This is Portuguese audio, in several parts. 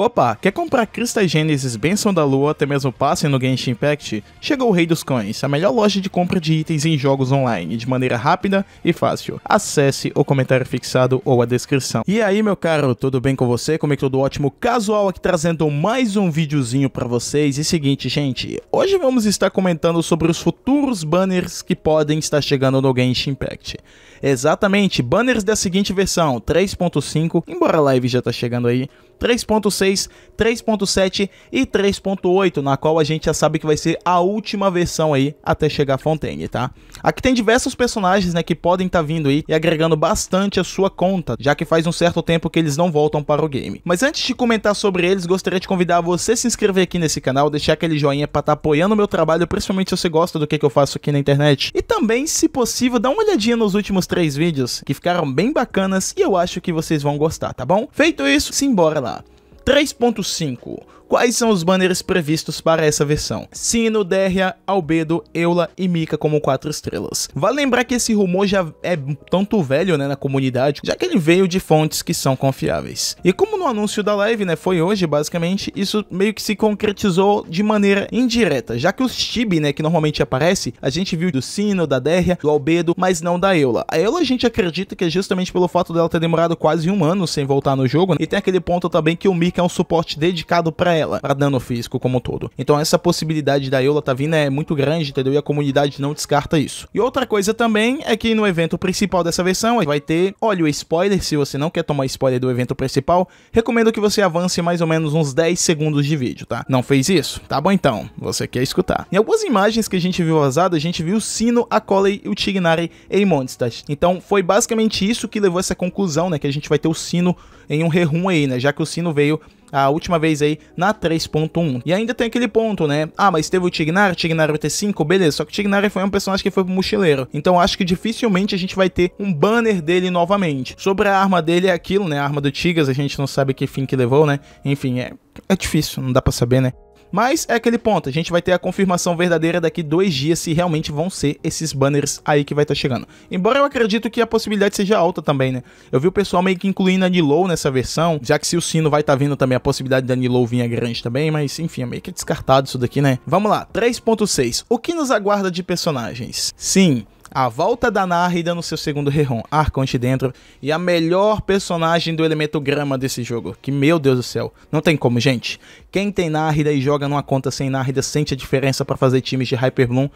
Opa, quer comprar Crista Gênesis, Benção da Lua, até mesmo passe no Genshin Impact? Chegou o Rei dos Coins, a melhor loja de compra de itens em jogos online, de maneira rápida e fácil. Acesse o comentário fixado ou a descrição. E aí, meu caro, tudo bem com você? Como é que tudo ótimo? Casual aqui trazendo mais um videozinho para vocês. E seguinte, gente, hoje vamos estar comentando sobre os futuros banners que podem estar chegando no Genshin Impact. Exatamente, banners da seguinte versão, 3.5, embora a live já tá chegando aí, 3.6, 3.7 e 3.8, na qual a gente já sabe que vai ser a última versão aí até chegar a Fontaine, tá? Aqui tem diversos personagens, né, que podem estar tá vindo aí e agregando bastante a sua conta, já que faz um certo tempo que eles não voltam para o game. Mas antes de comentar sobre eles, gostaria de convidar você a se inscrever aqui nesse canal, deixar aquele joinha para estar tá apoiando o meu trabalho, principalmente se você gosta do que, que eu faço aqui na internet. E também, se possível, dá uma olhadinha nos últimos três vídeos que ficaram bem bacanas e eu acho que vocês vão gostar, tá bom? Feito isso, simbora lá. 3.5 Quais são os banners previstos para essa versão? Sino, Derria, Albedo, Eula e Mika como quatro estrelas. Vale lembrar que esse rumor já é tanto velho né, na comunidade, já que ele veio de fontes que são confiáveis. E como no anúncio da live né, foi hoje, basicamente, isso meio que se concretizou de maneira indireta, já que os Chibi né, que normalmente aparece, a gente viu do Sino, da Derria, do Albedo, mas não da Eula. A Eula a gente acredita que é justamente pelo fato dela ter demorado quase um ano sem voltar no jogo, né, e tem aquele ponto também que o Mika é um suporte dedicado para ela para dano físico como um todo. Então essa possibilidade da Eula tá vindo é muito grande, entendeu? E a comunidade não descarta isso. E outra coisa também é que no evento principal dessa versão vai ter, olha o spoiler, se você não quer tomar spoiler do evento principal, recomendo que você avance mais ou menos uns 10 segundos de vídeo, tá? Não fez isso? Tá bom então, você quer escutar. Em algumas imagens que a gente viu vazada, a gente viu o Sino, a Coley e o Tignari em Mondstadt. Então foi basicamente isso que levou a essa conclusão, né, que a gente vai ter o Sino em um rerun aí, né, já que o Sino veio a última vez aí na 3.1. E ainda tem aquele ponto, né? Ah, mas teve o Tignar, Tignar T 5 beleza, só que o Tignar foi um personagem que foi pro mochileiro. Então acho que dificilmente a gente vai ter um banner dele novamente. Sobre a arma dele é aquilo, né? A arma do Tigas, a gente não sabe que fim que levou, né? Enfim, é, é difícil, não dá pra saber, né? Mas é aquele ponto, a gente vai ter a confirmação verdadeira daqui dois dias se realmente vão ser esses banners aí que vai estar tá chegando. Embora eu acredito que a possibilidade seja alta também, né? Eu vi o pessoal meio que incluindo a Nilou nessa versão, já que se o sino vai estar tá vindo também, a possibilidade da vir vinha é grande também, mas enfim, é meio que descartado isso daqui, né? Vamos lá, 3.6. O que nos aguarda de personagens? Sim, a volta da Narida no seu segundo Rerron, Arconte dentro e a melhor personagem do elemento grama desse jogo, que meu Deus do céu, não tem como, gente. Quem tem Narida e joga numa conta sem Narida sente a diferença para fazer times de Hyper Bloom,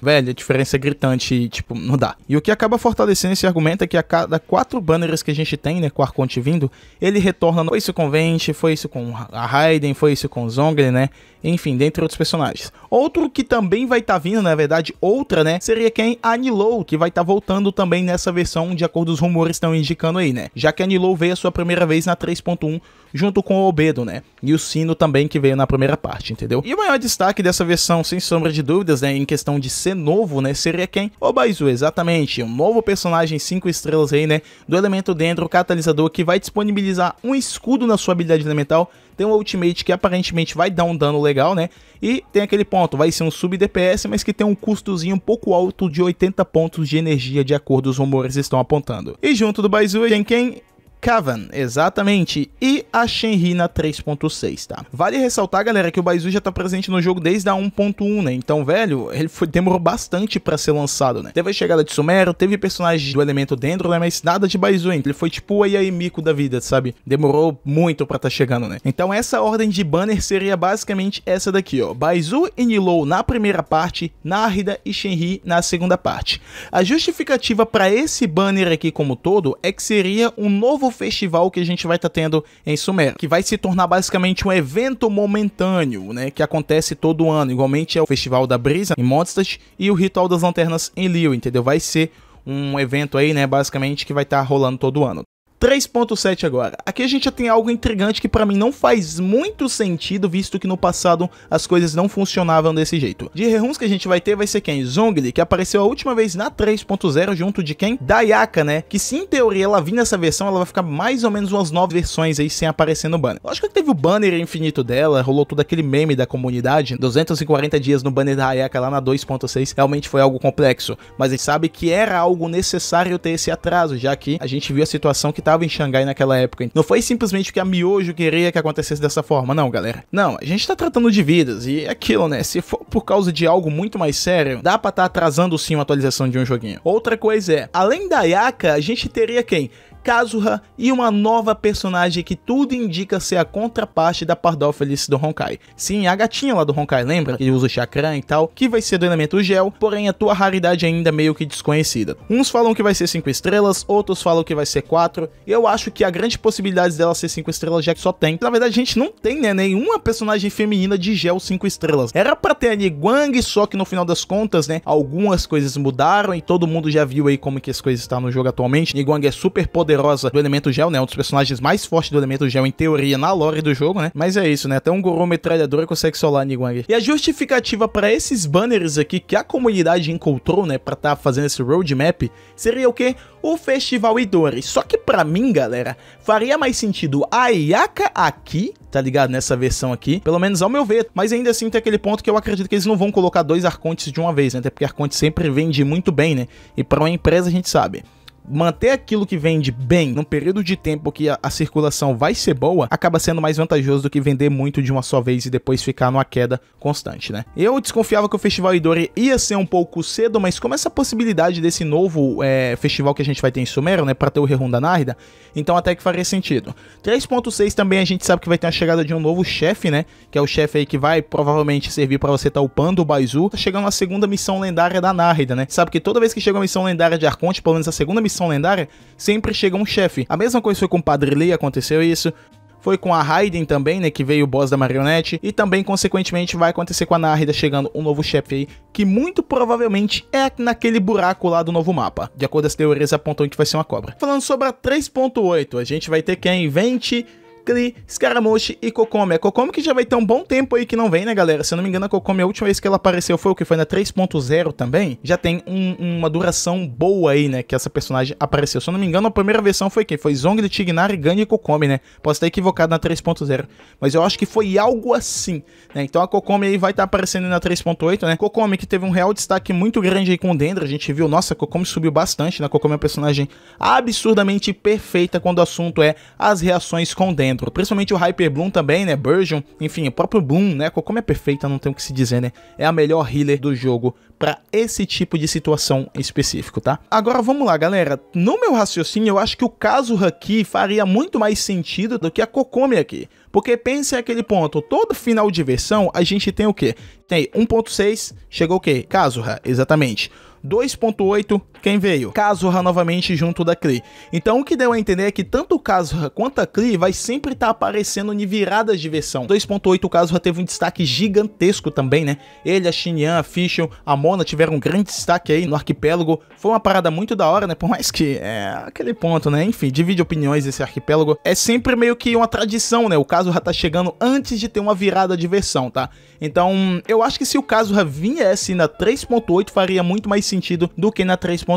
velho, a diferença é gritante e, tipo, não dá. E o que acaba fortalecendo esse argumento é que a cada quatro banners que a gente tem, né, com o Arconte vindo, ele retorna, foi isso com o Vente, foi isso com a Raiden, foi isso com o Zongli, né, enfim, dentre outros personagens. Outro que também vai estar tá vindo, na verdade, outra, né, seria quem? A Anilow, que vai estar tá voltando também nessa versão, de acordo com os rumores estão indicando aí, né? Já que Anilow veio a sua primeira vez na 3.1, junto com o Obedo, né? E o Sino também, que veio na primeira parte, entendeu? E o maior destaque dessa versão, sem sombra de dúvidas, né? Em questão de ser novo, né? Seria quem? O Baizu, exatamente. Um novo personagem 5 estrelas aí, né? Do elemento dentro, catalisador, que vai disponibilizar um escudo na sua habilidade elemental tem um ultimate que aparentemente vai dar um dano legal, né? E tem aquele ponto, vai ser um sub DPS, mas que tem um custozinho um pouco alto de 80 pontos de energia, de acordo com os rumores estão apontando. E junto do Baizu, tem quem? Kavan, exatamente, e a Shenri na 3.6, tá? Vale ressaltar, galera, que o Baizu já tá presente no jogo desde a 1.1, né? Então, velho, ele foi, demorou bastante para ser lançado, né? Teve a chegada de Sumero, teve personagens do elemento dentro, né? Mas nada de Baizu ainda. Ele foi tipo o Ayai da vida, sabe? Demorou muito para tá chegando, né? Então, essa ordem de banner seria basicamente essa daqui, ó. Baizu e Nilou na primeira parte, Nárida e Shenri na segunda parte. A justificativa para esse banner aqui como todo é que seria um novo novo festival que a gente vai estar tá tendo em Sumer, que vai se tornar basicamente um evento momentâneo, né, que acontece todo ano. Igualmente é o Festival da Brisa em Mondstadt e o Ritual das Lanternas em Lille, entendeu? Vai ser um evento aí, né, basicamente que vai estar tá rolando todo ano. 3.7 agora. Aqui a gente já tem algo intrigante que para mim não faz muito sentido, visto que no passado as coisas não funcionavam desse jeito. De reruns que a gente vai ter vai ser quem? Zongli, que apareceu a última vez na 3.0 junto de quem? Dayaka, né? Que se em teoria ela vir nessa versão, ela vai ficar mais ou menos umas 9 versões aí sem aparecer no banner. Lógico que teve o banner infinito dela, rolou todo aquele meme da comunidade, 240 dias no banner da Hayaka lá na 2.6, realmente foi algo complexo, mas a gente sabe que era algo necessário ter esse atraso, já que a gente viu a situação que estava em Xangai naquela época. Não foi simplesmente que a Miojo queria que acontecesse dessa forma, não, galera. Não, a gente tá tratando de vidas e é aquilo, né? Se for por causa de algo muito mais sério, dá pra estar tá atrasando sim uma atualização de um joguinho. Outra coisa é, além da Yaka, a gente teria quem? Kazuha e uma nova personagem que tudo indica ser a contraparte da Pardófelis do Honkai. Sim, a gatinha lá do Honkai, lembra? Ele usa o chakra e tal, que vai ser do elemento gel, porém a tua raridade ainda meio que desconhecida. Uns falam que vai ser 5 estrelas, outros falam que vai ser 4. Eu acho que a grande possibilidade dela ser 5 estrelas já que só tem. Na verdade, a gente não tem, né, nenhuma personagem feminina de gel 5 estrelas. Era pra ter a Niguang, só que no final das contas, né, algumas coisas mudaram e todo mundo já viu aí como que as coisas estão tá no jogo atualmente. Niguang é super poderoso poderosa do elemento gel, né? Um dos personagens mais fortes do elemento gel, em teoria, na lore do jogo, né? Mas é isso, né? Até um Goro metralhadora consegue solar Niguang. E a justificativa para esses banners aqui que a comunidade encontrou, né? Pra estar tá fazendo esse roadmap, seria o quê? O Festival Idori. Só que pra mim, galera, faria mais sentido a Ayaka aqui tá ligado? Nessa versão aqui, pelo menos ao meu ver. Mas ainda assim tem aquele ponto que eu acredito que eles não vão colocar dois arcontes de uma vez, né? Até porque arconte sempre vende muito bem, né? E para uma empresa a gente sabe manter aquilo que vende bem num período de tempo que a, a, circulação vai ser boa, acaba sendo mais vantajoso do que vender muito de uma só vez e depois ficar numa queda constante, né? Eu desconfiava que o Festival Idori ia ser um pouco cedo, mas como essa possibilidade desse novo é, festival que a gente vai ter em Sumero, né, pra ter o Rehun da Narda, então até que faria sentido. 3.6 também a gente sabe que vai ter a chegada de um novo chefe, né, que é o chefe aí que vai provavelmente servir para você tá upando o Baizu, tá chegando a segunda missão lendária da Narda, né? Sabe que toda vez que chega uma missão lendária de Arconte, pelo menos a segunda missão lendária, sempre chega um chefe. A mesma coisa foi com o Padre Lee, aconteceu isso. Foi com a Raiden também, né, que veio o boss da marionete. E também, consequentemente, vai acontecer com a Nárida chegando um novo chefe aí, que muito provavelmente é naquele buraco lá do novo mapa. De acordo com as teorias, apontam que vai ser uma cobra. Falando sobre a 3.8, a gente vai ter quem? Vente... Cli, Scaramucci e Kokomi. A é Kokomi que já vai ter um bom tempo aí que não vem, né, galera? Se eu não me engano, a Kokomi, a última vez que ela apareceu foi o que? Foi na 3.0 também. Já tem um, uma duração boa aí, né, que essa personagem apareceu. Se eu não me engano, a primeira versão foi quem? Foi de Tignari, Ganha e Kokomi, né? Posso estar equivocado na 3.0, mas eu acho que foi algo assim, né? Então a Kokomi aí vai estar aparecendo na 3.8, né? Kokomi que teve um real destaque muito grande aí com o Dendra, a gente viu, nossa, a Kokomi subiu bastante, né? A Kokomi é uma personagem absurdamente perfeita quando o assunto é as reações com o Dendra dentro. Principalmente o Hyper Bloom também, né? Burgeon, enfim, o próprio Bloom, né? Como é perfeita, não tem o que se dizer, né? É a melhor healer do jogo para esse tipo de situação específico, tá? Agora vamos lá, galera. No meu raciocínio, eu acho que o caso aqui faria muito mais sentido do que a Kokome aqui. Porque pense aquele ponto, todo final de versão a gente tem o quê? Tem 1.6, chegou o quê? Kazuha, exatamente. 2.8, quem veio? Kazuha novamente junto da Kree. Então o que deu a entender é que tanto o Kazuha quanto a Kree vai sempre estar tá aparecendo em viradas de versão. 2.8 o Kazuha teve um destaque gigantesco também, né? Ele, a Shinyan, a Fischl, a Mona tiveram um grande destaque aí no arquipélago. Foi uma parada muito da hora, né? Por mais que é aquele ponto, né? Enfim, divide opiniões esse arquipélago. É sempre meio que uma tradição, né? O Kazuha tá chegando antes de ter uma virada de versão, tá? Então, eu acho que se o Kazuha viesse na 3.8 faria muito mais sentido do que na 3.8.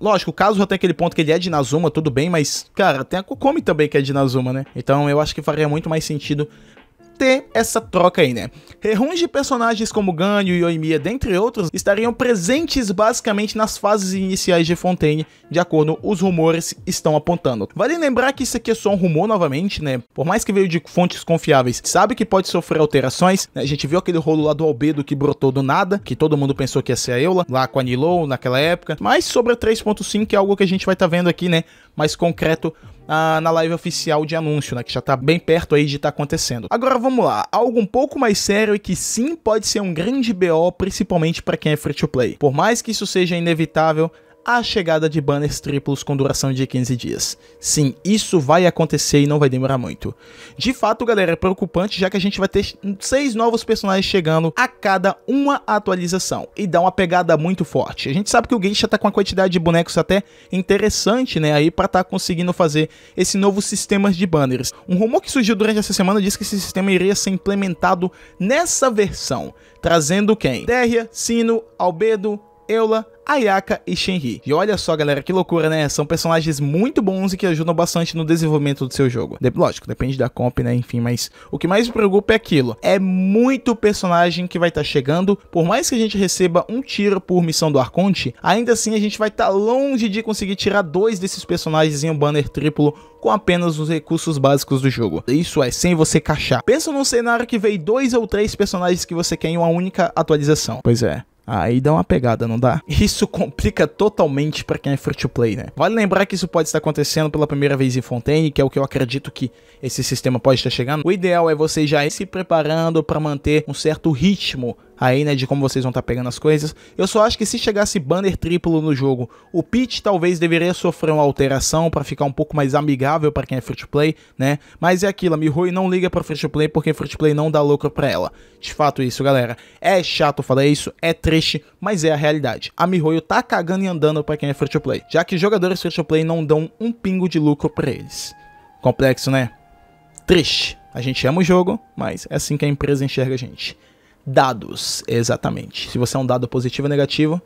Lógico, o caso até aquele ponto que ele é de Nazuma, tudo bem, mas, cara, tem a Kokomi também que é de Nazuma, né? Então eu acho que faria muito mais sentido ter essa troca aí, né? Reruns de personagens como Ganyu e Oimiya, dentre outros, estariam presentes basicamente nas fases iniciais de Fontaine, de acordo com os rumores estão apontando. Vale lembrar que isso aqui é só um rumor novamente, né? Por mais que veio de fontes confiáveis, sabe que pode sofrer alterações, né? A gente viu aquele rolo lá do Albedo que brotou do nada, que todo mundo pensou que ia ser a Eula, lá com a Nilou naquela época, mas sobre a 3.5 é algo que a gente vai estar tá vendo aqui, né? Mais concreto na, na live oficial de anúncio, né? Que já tá bem perto aí de estar tá acontecendo. Agora vamos lá, algo um pouco mais sério e que sim pode ser um grande BO, principalmente para quem é free to play. Por mais que isso seja inevitável, a chegada de banners triplos com duração de 15 dias. Sim, isso vai acontecer e não vai demorar muito. De fato, galera, é preocupante já que a gente vai ter seis novos personagens chegando a cada uma atualização e dá uma pegada muito forte. A gente sabe que o Geisha tá com uma quantidade de bonecos até interessante, né, aí para tá conseguindo fazer esse novo sistema de banners. Um rumor que surgiu durante essa semana diz que esse sistema iria ser implementado nessa versão, trazendo quem? Terria, Sino, Albedo, Eula, Ayaka e Shenri. E olha só, galera, que loucura, né? São personagens muito bons e que ajudam bastante no desenvolvimento do seu jogo. De lógico, depende da comp, né? Enfim, mas o que mais me preocupa é aquilo. É muito personagem que vai estar tá chegando. Por mais que a gente receba um tiro por missão do Arconte, ainda assim a gente vai estar tá longe de conseguir tirar dois desses personagens em um banner triplo com apenas os recursos básicos do jogo. Isso é, sem você cachar. Pensa num cenário que veio dois ou três personagens que você quer em uma única atualização. Pois é, Aí dá uma pegada, não dá? Isso complica totalmente para quem é free to play, né? Vale lembrar que isso pode estar acontecendo pela primeira vez em Fontaine, que é o que eu acredito que esse sistema pode estar chegando. O ideal é você já ir se preparando para manter um certo ritmo aí, né, de como vocês vão estar tá pegando as coisas. Eu só acho que se chegasse banner triplo no jogo, o pitch talvez deveria sofrer uma alteração para ficar um pouco mais amigável para quem é free to play, né? Mas é aquilo, a Mihoyo não liga para free to play porque free to play não dá lucro para ela. De fato isso, galera. É chato falar isso, é triste, mas é a realidade. A Mihoyo tá cagando e andando para quem é free to play, já que jogadores free to play não dão um pingo de lucro para eles. Complexo, né? Triste. A gente ama o jogo, mas é assim que a empresa enxerga a gente dados, exatamente. Se você é um dado positivo ou negativo,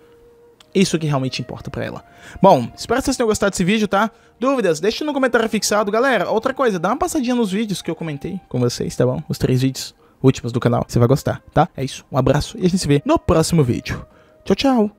isso que realmente importa para ela. Bom, espero que vocês tenham gostado desse vídeo, tá? Dúvidas? Deixa no comentário fixado. Galera, outra coisa, dá uma passadinha nos vídeos que eu comentei com vocês, tá bom? Os três vídeos últimos do canal, você vai gostar, tá? É isso, um abraço e a gente se vê no próximo vídeo. Tchau, tchau!